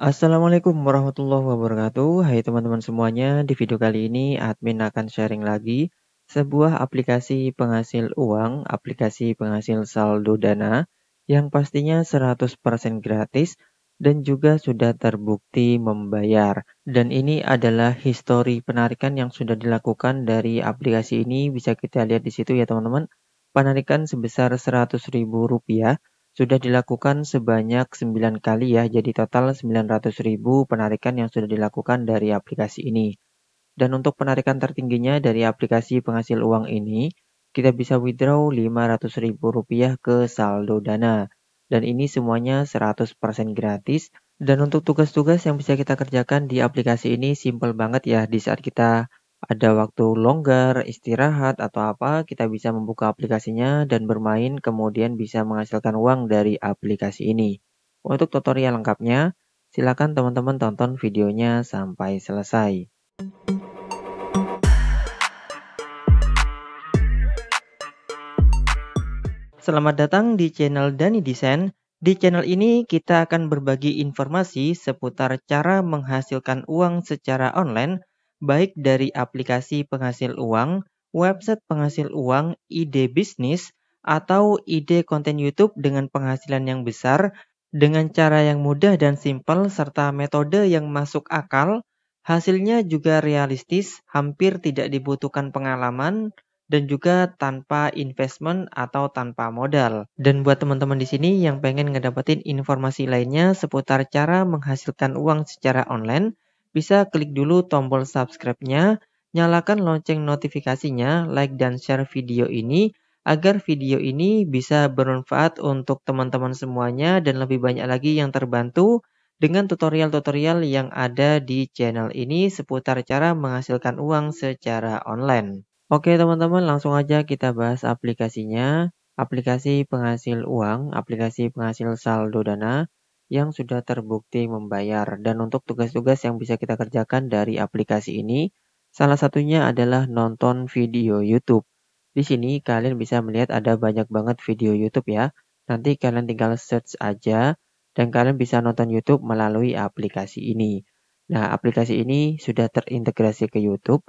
Assalamualaikum warahmatullahi wabarakatuh. Hai teman-teman semuanya, di video kali ini admin akan sharing lagi sebuah aplikasi penghasil uang, aplikasi penghasil saldo dana yang pastinya 100% gratis dan juga sudah terbukti membayar. Dan ini adalah histori penarikan yang sudah dilakukan dari aplikasi ini, bisa kita lihat di situ ya teman-teman. Penarikan sebesar ribu rupiah. Sudah dilakukan sebanyak 9 kali ya, jadi total 900.000 penarikan yang sudah dilakukan dari aplikasi ini. Dan untuk penarikan tertingginya dari aplikasi penghasil uang ini, kita bisa withdraw rp rupiah ke saldo Dana. Dan ini semuanya 100% gratis. Dan untuk tugas-tugas yang bisa kita kerjakan di aplikasi ini simple banget ya di saat kita ada waktu longgar, istirahat, atau apa, kita bisa membuka aplikasinya dan bermain, kemudian bisa menghasilkan uang dari aplikasi ini. Untuk tutorial lengkapnya, silakan teman-teman tonton videonya sampai selesai. Selamat datang di channel Dani Desain. Di channel ini kita akan berbagi informasi seputar cara menghasilkan uang secara online baik dari aplikasi penghasil uang, website penghasil uang, ide bisnis, atau ide konten YouTube dengan penghasilan yang besar dengan cara yang mudah dan simpel serta metode yang masuk akal, hasilnya juga realistis, hampir tidak dibutuhkan pengalaman, dan juga tanpa investment atau tanpa modal. Dan buat teman-teman di sini yang pengen ngedapetin informasi lainnya seputar cara menghasilkan uang secara online, bisa klik dulu tombol subscribe-nya, nyalakan lonceng notifikasinya, like dan share video ini agar video ini bisa bermanfaat untuk teman-teman semuanya dan lebih banyak lagi yang terbantu dengan tutorial-tutorial yang ada di channel ini seputar cara menghasilkan uang secara online. Oke teman-teman langsung aja kita bahas aplikasinya. Aplikasi penghasil uang, aplikasi penghasil saldo dana yang sudah terbukti membayar. Dan untuk tugas-tugas yang bisa kita kerjakan dari aplikasi ini, salah satunya adalah nonton video YouTube. Di sini kalian bisa melihat ada banyak banget video YouTube ya. Nanti kalian tinggal search aja dan kalian bisa nonton YouTube melalui aplikasi ini. Nah, aplikasi ini sudah terintegrasi ke YouTube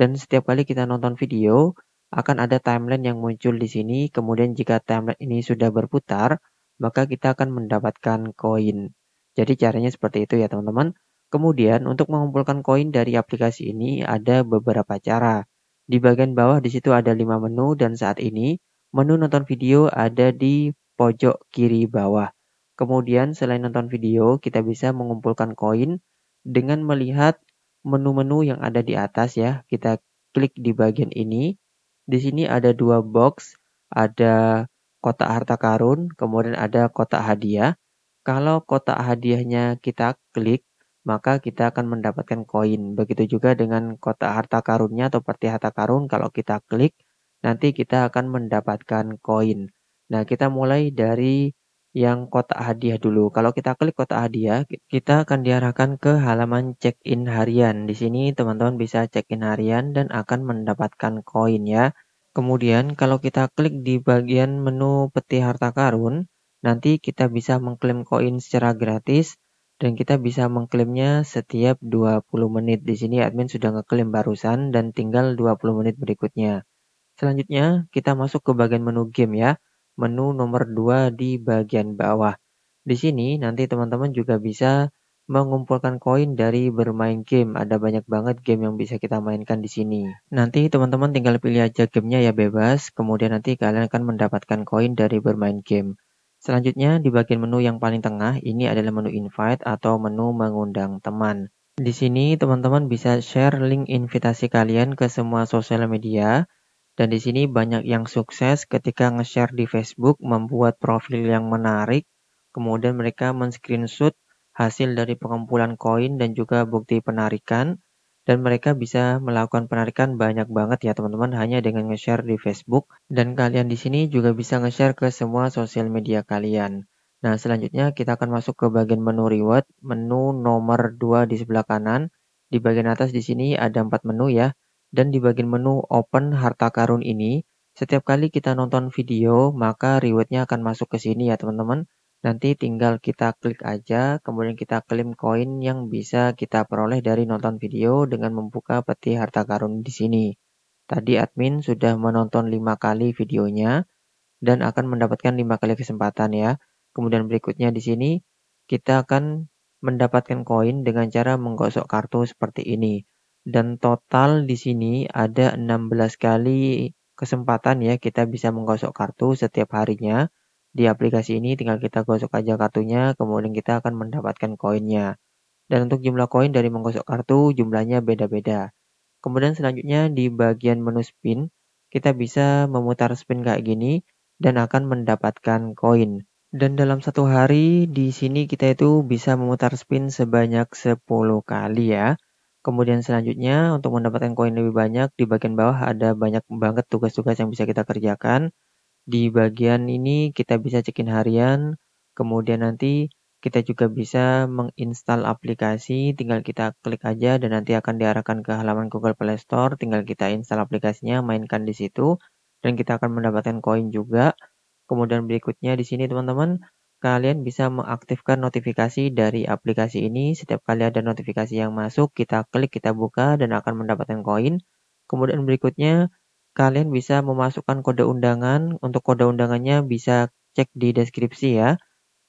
dan setiap kali kita nonton video akan ada timeline yang muncul di sini. Kemudian jika timeline ini sudah berputar, maka kita akan mendapatkan koin. Jadi caranya seperti itu ya teman-teman. Kemudian untuk mengumpulkan koin dari aplikasi ini ada beberapa cara. Di bagian bawah di situ ada 5 menu dan saat ini menu nonton video ada di pojok kiri bawah. Kemudian selain nonton video kita bisa mengumpulkan koin dengan melihat menu-menu yang ada di atas ya. Kita klik di bagian ini. Di sini ada dua box, ada kotak harta karun, kemudian ada kotak hadiah. Kalau kotak hadiahnya kita klik, maka kita akan mendapatkan koin. Begitu juga dengan kotak harta karunnya atau peti harta karun, kalau kita klik, nanti kita akan mendapatkan koin. Nah, kita mulai dari yang kotak hadiah dulu. Kalau kita klik kotak hadiah, kita akan diarahkan ke halaman check-in harian. Di sini teman-teman bisa check-in harian dan akan mendapatkan koin ya. Kemudian kalau kita klik di bagian menu peti harta karun, nanti kita bisa mengklaim koin secara gratis dan kita bisa mengklaimnya setiap 20 menit. Di sini admin sudah ngeklaim barusan dan tinggal 20 menit berikutnya. Selanjutnya kita masuk ke bagian menu game ya, menu nomor 2 di bagian bawah. Di sini nanti teman-teman juga bisa Mengumpulkan koin dari bermain game. Ada banyak banget game yang bisa kita mainkan di sini. Nanti teman-teman tinggal pilih aja gamenya ya bebas, kemudian nanti kalian akan mendapatkan koin dari bermain game. Selanjutnya, di bagian menu yang paling tengah, ini adalah menu invite atau menu mengundang teman. Di sini teman-teman bisa share link invitasi kalian ke semua sosial media, dan di sini banyak yang sukses ketika nge-share di Facebook, membuat profil yang menarik, kemudian mereka men-screenshot hasil dari pengumpulan koin dan juga bukti penarikan dan mereka bisa melakukan penarikan banyak banget ya teman-teman hanya dengan nge-share di Facebook dan kalian di sini juga bisa nge-share ke semua sosial media kalian. Nah, selanjutnya kita akan masuk ke bagian menu reward, menu nomor 2 di sebelah kanan. Di bagian atas di sini ada 4 menu ya. Dan di bagian menu open harta karun ini, setiap kali kita nonton video, maka rewardnya akan masuk ke sini ya teman-teman. Nanti tinggal kita klik aja, kemudian kita klaim koin yang bisa kita peroleh dari nonton video dengan membuka peti harta karun di sini. Tadi admin sudah menonton 5 kali videonya dan akan mendapatkan 5 kali kesempatan ya. Kemudian berikutnya di sini kita akan mendapatkan koin dengan cara menggosok kartu seperti ini. Dan total di sini ada 16 kali kesempatan ya kita bisa menggosok kartu setiap harinya di aplikasi ini tinggal kita gosok aja kartunya, kemudian kita akan mendapatkan koinnya. Dan untuk jumlah koin dari menggosok kartu, jumlahnya beda-beda. Kemudian selanjutnya di bagian menu spin, kita bisa memutar spin kayak gini dan akan mendapatkan koin. Dan dalam satu hari di sini kita itu bisa memutar spin sebanyak 10 kali ya. Kemudian selanjutnya untuk mendapatkan koin lebih banyak di bagian bawah ada banyak banget tugas-tugas yang bisa kita kerjakan. Di bagian ini kita bisa cekin harian, kemudian nanti kita juga bisa menginstal aplikasi, tinggal kita klik aja dan nanti akan diarahkan ke halaman Google Play Store, tinggal kita install aplikasinya, mainkan di situ, dan kita akan mendapatkan koin juga. Kemudian berikutnya di sini teman-teman, kalian bisa mengaktifkan notifikasi dari aplikasi ini. Setiap kali ada notifikasi yang masuk, kita klik, kita buka, dan akan mendapatkan koin. Kemudian berikutnya, Kalian bisa memasukkan kode undangan, untuk kode undangannya bisa cek di deskripsi ya.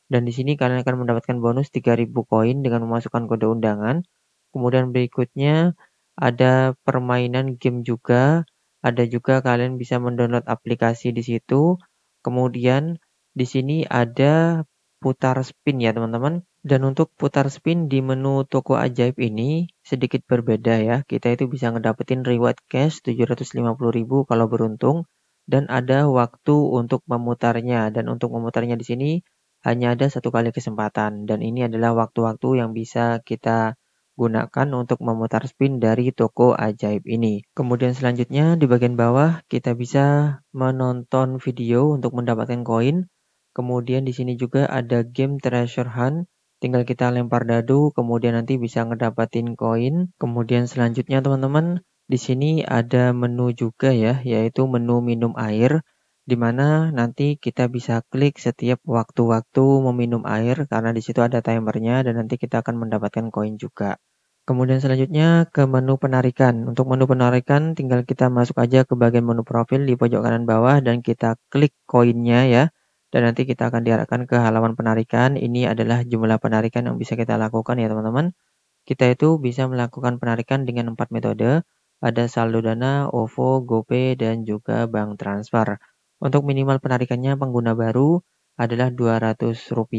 Dan di sini kalian akan mendapatkan bonus 3000 koin dengan memasukkan kode undangan. Kemudian berikutnya ada permainan game juga, ada juga kalian bisa mendownload aplikasi di situ. Kemudian di sini ada putar spin ya teman-teman. Dan untuk putar spin di menu toko ajaib ini sedikit berbeda ya. Kita itu bisa ngedapetin reward cash 750.000 kalau beruntung dan ada waktu untuk memutarnya dan untuk memutarnya di sini hanya ada satu kali kesempatan dan ini adalah waktu-waktu yang bisa kita gunakan untuk memutar spin dari toko ajaib ini. Kemudian selanjutnya di bagian bawah kita bisa menonton video untuk mendapatkan koin. Kemudian di sini juga ada game Treasure Hunt tinggal kita lempar dadu, kemudian nanti bisa ngedapatin koin. Kemudian selanjutnya teman-teman, di sini ada menu juga ya, yaitu menu minum air, dimana nanti kita bisa klik setiap waktu-waktu meminum air, karena di situ ada timernya dan nanti kita akan mendapatkan koin juga. Kemudian selanjutnya ke menu penarikan. Untuk menu penarikan tinggal kita masuk aja ke bagian menu profil di pojok kanan bawah dan kita klik koinnya ya dan nanti kita akan diarahkan ke halaman penarikan. Ini adalah jumlah penarikan yang bisa kita lakukan ya teman-teman. Kita itu bisa melakukan penarikan dengan empat metode. Ada saldo dana, OVO, GoPay, dan juga bank transfer. Untuk minimal penarikannya pengguna baru adalah Rp200.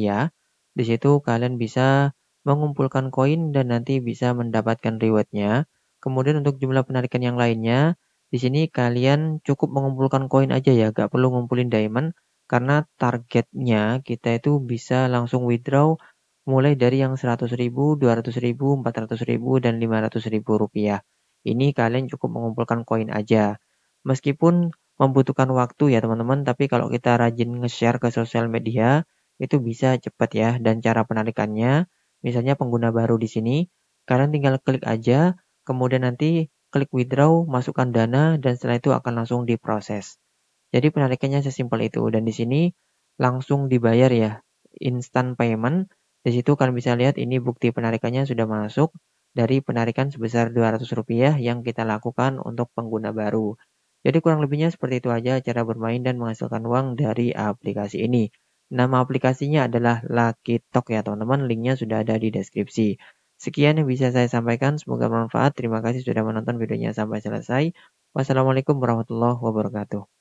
Di situ kalian bisa mengumpulkan koin dan nanti bisa mendapatkan rewardnya. Kemudian untuk jumlah penarikan yang lainnya, di sini kalian cukup mengumpulkan koin aja ya, gak perlu ngumpulin diamond karena targetnya kita itu bisa langsung withdraw mulai dari yang 100.000, 200.000, 400.000 dan 500.000 rupiah. Ini kalian cukup mengumpulkan koin aja. Meskipun membutuhkan waktu ya teman-teman, tapi kalau kita rajin nge-share ke sosial media, itu bisa cepat ya. Dan cara penarikannya, misalnya pengguna baru di sini, kalian tinggal klik aja, kemudian nanti klik withdraw, masukkan dana, dan setelah itu akan langsung diproses. Jadi penarikannya sesimpel itu dan di sini langsung dibayar ya instant payment. Di situ kalian bisa lihat ini bukti penarikannya sudah masuk dari penarikan sebesar 200 rupiah yang kita lakukan untuk pengguna baru. Jadi kurang lebihnya seperti itu aja cara bermain dan menghasilkan uang dari aplikasi ini. Nama aplikasinya adalah Lucky Talk ya teman-teman, linknya sudah ada di deskripsi. Sekian yang bisa saya sampaikan, semoga bermanfaat. Terima kasih sudah menonton videonya sampai selesai. Wassalamualaikum warahmatullahi wabarakatuh.